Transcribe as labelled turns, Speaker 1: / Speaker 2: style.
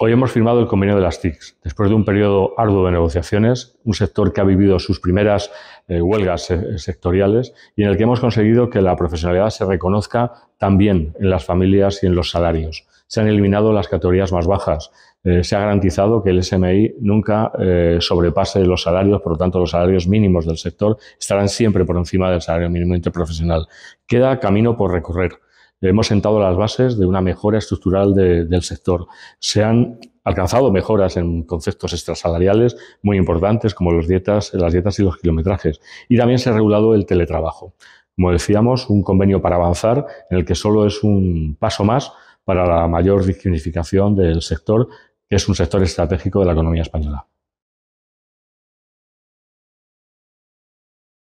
Speaker 1: Hoy hemos firmado el convenio de las TICs. Después de un periodo arduo de negociaciones, un sector que ha vivido sus primeras eh, huelgas eh, sectoriales y en el que hemos conseguido que la profesionalidad se reconozca también en las familias y en los salarios. Se han eliminado las categorías más bajas. Eh, se ha garantizado que el SMI nunca sobrepase los salarios, por lo tanto los salarios mínimos del sector estarán siempre por encima del salario mínimo interprofesional. Queda camino por recorrer hemos sentado las bases de una mejora estructural del sector. Se han alcanzado mejoras en conceptos extrasalariales muy importantes como las dietas y los kilometrajes. Y también se ha regulado el teletrabajo. Como decíamos, un convenio para avanzar en el que solo es un paso más para la mayor dignificación del sector, que es un sector estratégico de la economía española.